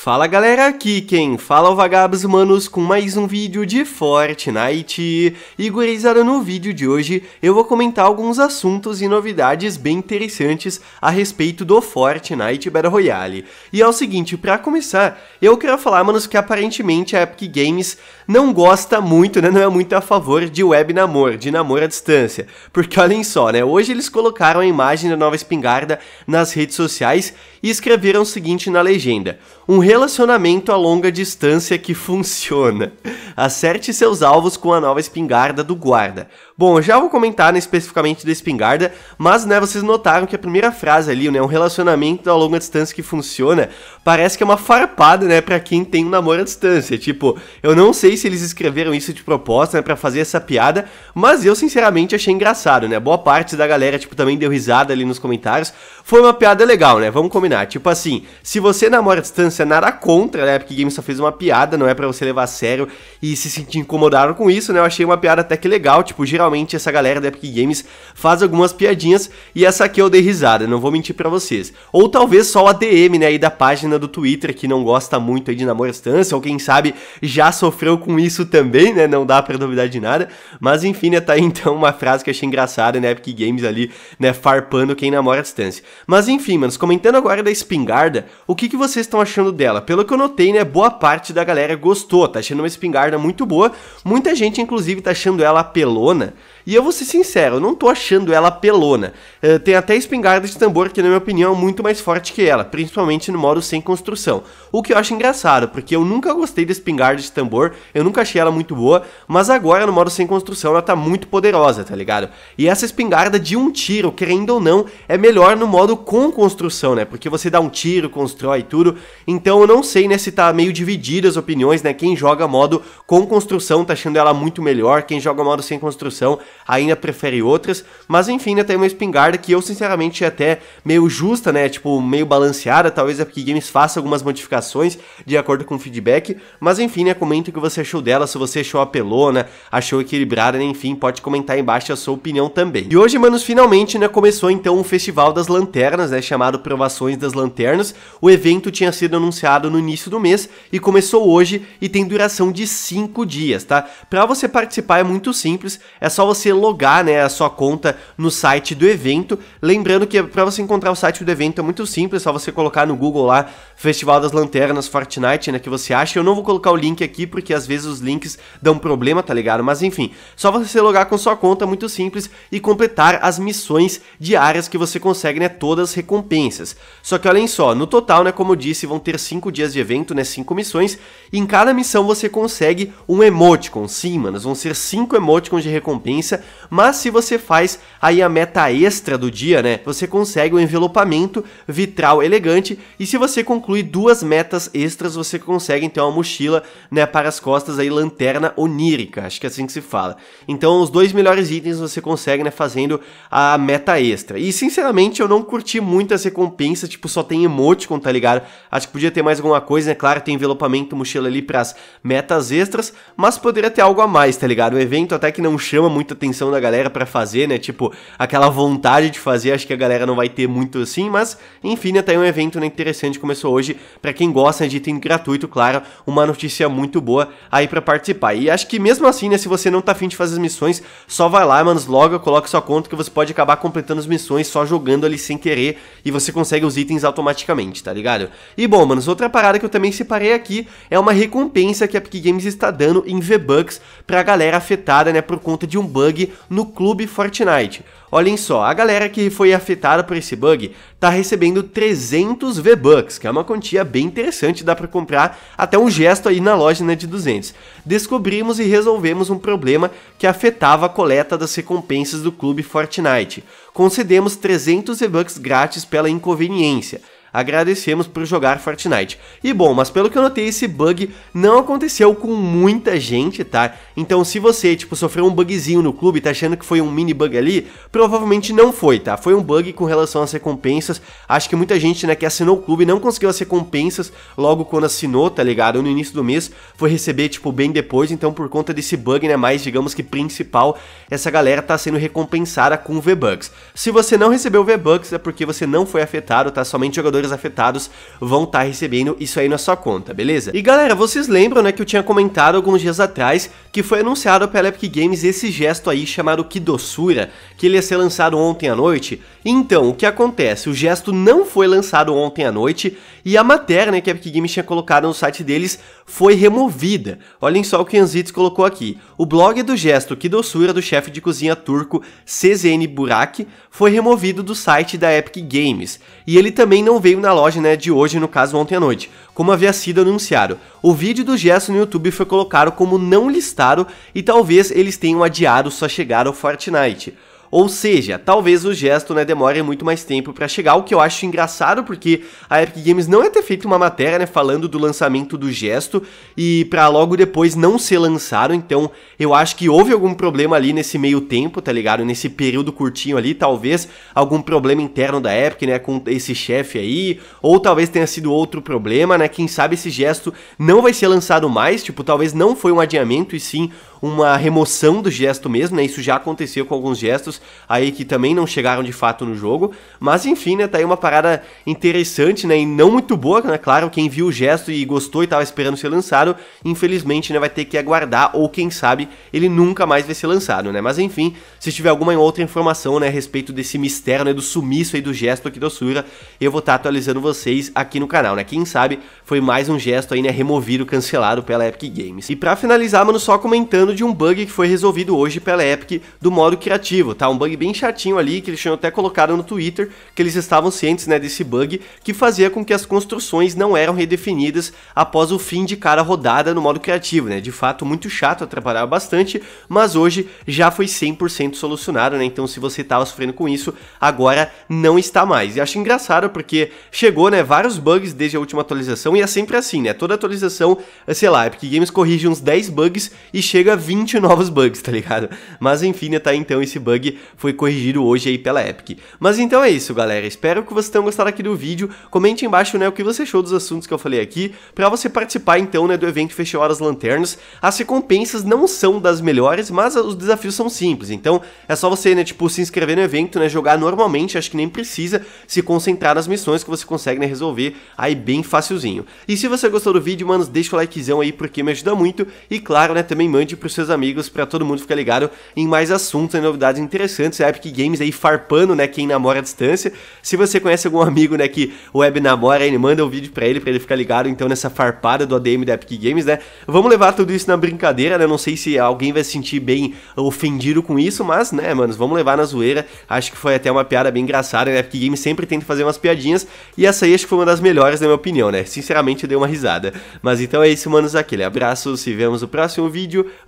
Fala galera, aqui quem fala é o Vagabos Manos com mais um vídeo de Fortnite. E gurizada, no vídeo de hoje eu vou comentar alguns assuntos e novidades bem interessantes a respeito do Fortnite Battle Royale. E é o seguinte, para começar, eu quero falar, manos, que aparentemente a Epic Games não gosta muito, né, não é muito a favor de web namor, de namoro à distância. Porque olhem só, né, hoje eles colocaram a imagem da nova espingarda nas redes sociais e escreveram o seguinte na legenda. Um relacionamento a longa distância que funciona. Acerte seus alvos com a nova espingarda do guarda. Bom, eu já vou comentar né, especificamente da espingarda, mas né, vocês notaram que a primeira frase ali, né, um relacionamento a longa distância que funciona, parece que é uma farpada, né, para quem tem um namoro à distância. Tipo, eu não sei se eles escreveram isso de proposta, né, para fazer essa piada, mas eu sinceramente achei engraçado, né? Boa parte da galera tipo também deu risada ali nos comentários. Foi uma piada legal, né? Vamos combinar. Tipo assim, se você namora à distância, na nada contra, né? Porque Games só fez uma piada, não é para você levar a sério e se sentir incomodado com isso, né? Eu achei uma piada até que legal, tipo, geralmente essa galera da Epic Games faz algumas piadinhas e essa aqui eu dei risada, não vou mentir para vocês. Ou talvez só o ADM, né, aí da página do Twitter que não gosta muito aí de namoro à distância, ou quem sabe já sofreu com isso também, né? Não dá para duvidar de nada, mas enfim, né, tá aí então uma frase que eu achei engraçada, né, Epic Games ali, né, farpando quem namora à distância. Mas enfim, manos, comentando agora da espingarda, o que que vocês estão achando dela? dela. Pelo que eu notei, né, boa parte da galera gostou, tá achando uma espingarda muito boa. Muita gente, inclusive, tá achando ela apelona. E eu vou ser sincero, eu não tô achando ela pelona. Uh, tem até espingarda de tambor que, na minha opinião, é muito mais forte que ela, principalmente no modo sem construção. O que eu acho engraçado, porque eu nunca gostei da espingarda de tambor, eu nunca achei ela muito boa, mas agora no modo sem construção ela tá muito poderosa, tá ligado? E essa espingarda de um tiro, querendo ou não, é melhor no modo com construção, né? Porque você dá um tiro, constrói tudo. Então eu não sei, né, se tá meio dividido as opiniões, né? Quem joga modo com construção tá achando ela muito melhor, quem joga modo sem construção ainda prefere outras, mas enfim, né, tem uma espingarda que eu sinceramente é até meio justa, né, tipo, meio balanceada, talvez a é porque Games faça algumas modificações de acordo com o feedback, mas enfim, né, comenta o que você achou dela, se você achou apelona, achou equilibrada, né, enfim, pode comentar aí embaixo a sua opinião também. E hoje, manos, finalmente, né, começou então o Festival das Lanternas, né, chamado Provações das Lanternas, o evento tinha sido anunciado no início do mês e começou hoje e tem duração de 5 dias, tá? Pra você participar é muito simples, é só você você logar né, a sua conta no site do evento. Lembrando que para você encontrar o site do evento é muito simples, é só você colocar no Google lá Festival das Lanternas Fortnite, né, que você acha. Eu não vou colocar o link aqui porque às vezes os links dão problema, tá ligado? Mas enfim, só você logar com sua conta, muito simples, e completar as missões diárias que você consegue, né, todas as recompensas. Só que olhem só, no total, né, como eu disse, vão ter 5 dias de evento, né, 5 missões, e em cada missão você consegue um emoticon. Sim, manos, vão ser 5 emoticons de recompensa experiência, mas se você faz aí a meta extra do dia, né, você consegue um envelopamento vitral elegante e se você conclui duas metas extras, você consegue então uma mochila, né, para as costas aí lanterna onírica, acho que é assim que se fala. Então, os dois melhores itens você consegue, né, fazendo a meta extra. E sinceramente, eu não curti muito essa recompensa, tipo, só tem emoticon, tá ligado? Acho que podia ter mais alguma coisa, né? Claro, tem envelopamento, mochila ali para as metas extras, mas poderia ter algo a mais, tá ligado? O evento até que não chama muita atenção da galera para fazer, né? Tipo, aquela vontade de fazer, acho que a galera não vai ter muito assim, mas enfim, né, tá aí um evento né, interessante começou hoje para quem gosta de item gratuito, claro, uma notícia muito boa aí para participar. E acho que mesmo assim, né, se você não tá afim de fazer as missões, só vai lá, manos, logo coloca sua conta que você pode acabar completando as missões só jogando ali sem querer e você consegue os itens automaticamente, tá ligado? E bom, manos, outra parada que eu também separei aqui é uma recompensa que a Epic Games está dando em V-Bucks pra galera afetada, né, por conta de um bug bug no clube Fortnite. Olhem só, a galera que foi afetada por esse bug tá recebendo 300 V-Bucks, que é uma quantia bem interessante, dá para comprar até um gesto aí na loja né, de 200. Descobrimos e resolvemos um problema que afetava a coleta das recompensas do clube Fortnite. Concedemos 300 V-Bucks grátis pela inconveniência agradecemos por jogar Fortnite. E bom, mas pelo que eu notei, esse bug não aconteceu com muita gente, tá? Então se você, tipo, sofreu um bugzinho no clube, tá achando que foi um mini bug ali, provavelmente não foi, tá? Foi um bug com relação às recompensas. Acho que muita gente, né, que assinou o clube não conseguiu as recompensas logo quando assinou, tá ligado? No início do mês, foi receber, tipo, bem depois, então por conta desse bug, né, mais, digamos que principal, essa galera tá sendo recompensada com V-Bucks. Se você não recebeu V-Bucks, é porque você não foi afetado, tá? Somente jogadores afetados vão estar tá recebendo isso aí na sua conta, beleza? E galera, vocês lembram, né, que eu tinha comentado alguns dias atrás que foi anunciado pela Epic Games esse gesto aí chamado Que Doçura, que ele ia ser lançado ontem à noite. Então, o que acontece? O gesto não foi lançado ontem à noite e a matéria, né, que a Epic Games tinha colocado no site deles foi removida. Olhem só o que Anzites colocou aqui. O blog do gesto Que Doçura do chefe de cozinha turco CZN Burak foi removido do site da Epic Games e ele também não veio veio na loja né, de hoje, no caso ontem à noite, como havia sido anunciado. O vídeo do gesto no YouTube foi colocado como não listado e talvez eles tenham adiado sua chegada ao Fortnite. Ou seja, talvez o gesto né, demore muito mais tempo para chegar, o que eu acho engraçado, porque a Epic Games não ia ter feito uma matéria né, falando do lançamento do gesto e para logo depois não ser lançado, então eu acho que houve algum problema ali nesse meio tempo, tá ligado? Nesse período curtinho ali, talvez algum problema interno da Epic, né, com esse chefe aí, ou talvez tenha sido outro problema, né? Quem sabe esse gesto não vai ser lançado mais, tipo, talvez não foi um adiamento e sim uma remoção do gesto mesmo, né? Isso já aconteceu com alguns gestos aí que também não chegaram de fato no jogo. Mas enfim, né? Tá aí uma parada interessante, né? E não muito boa, né? Claro, quem viu o gesto e gostou e tava esperando ser lançado, infelizmente, né? Vai ter que aguardar, ou quem sabe ele nunca mais vai ser lançado, né? Mas enfim, se tiver alguma outra informação, né? A respeito desse mistério, né? Do sumiço aí do gesto aqui do Sura, eu vou estar tá atualizando vocês aqui no canal, né? Quem sabe foi mais um gesto aí, né? Removido, cancelado pela Epic Games. E para finalizar, mano, só comentando de um bug que foi resolvido hoje pela Epic do modo criativo, tá? Um bug bem chatinho ali, que eles tinham até colocado no Twitter, que eles estavam cientes, né, desse bug, que fazia com que as construções não eram redefinidas após o fim de cada rodada no modo criativo, né? De fato, muito chato, atrapalhava bastante, mas hoje já foi 100% solucionado, né? Então, se você estava tá sofrendo com isso, agora não está mais. E acho engraçado porque chegou, né, vários bugs desde a última atualização e é sempre assim, né? Toda atualização, sei lá, Epic Games corrige uns 10 bugs e chega a 20 novos bugs, tá ligado? Mas enfim, né, tá então esse bug foi corrigido hoje aí pela Epic. Mas então é isso, galera. Espero que vocês tenham gostado aqui do vídeo. Comente embaixo, né, o que você achou dos assuntos que eu falei aqui, para você participar então, né, do evento fechou Horas Lanternas. As recompensas não são das melhores, mas os desafios são simples. Então, é só você, né, tipo, se inscrever no evento, né, jogar normalmente, acho que nem precisa se concentrar nas missões que você consegue, né, resolver aí bem facilzinho. E se você gostou do vídeo, mano deixa o likezão aí porque me ajuda muito e claro, né, também mande pro pros seus amigos, para todo mundo ficar ligado em mais assuntos e novidades interessantes. A Epic Games aí farpando, né, quem namora à distância. Se você conhece algum amigo, né, que web namora, aí manda um vídeo para ele, para ele ficar ligado, então, nessa farpada do ADM da Epic Games, né. Vamos levar tudo isso na brincadeira, né, não sei se alguém vai se sentir bem ofendido com isso, mas, né, manos, vamos levar na zoeira. Acho que foi até uma piada bem engraçada, né, Epic Games sempre tenta fazer umas piadinhas, e essa aí acho que foi uma das melhores, na minha opinião, né. Sinceramente, deu uma risada. Mas então é isso, manos, aquele abraço, se vemos no próximo vídeo,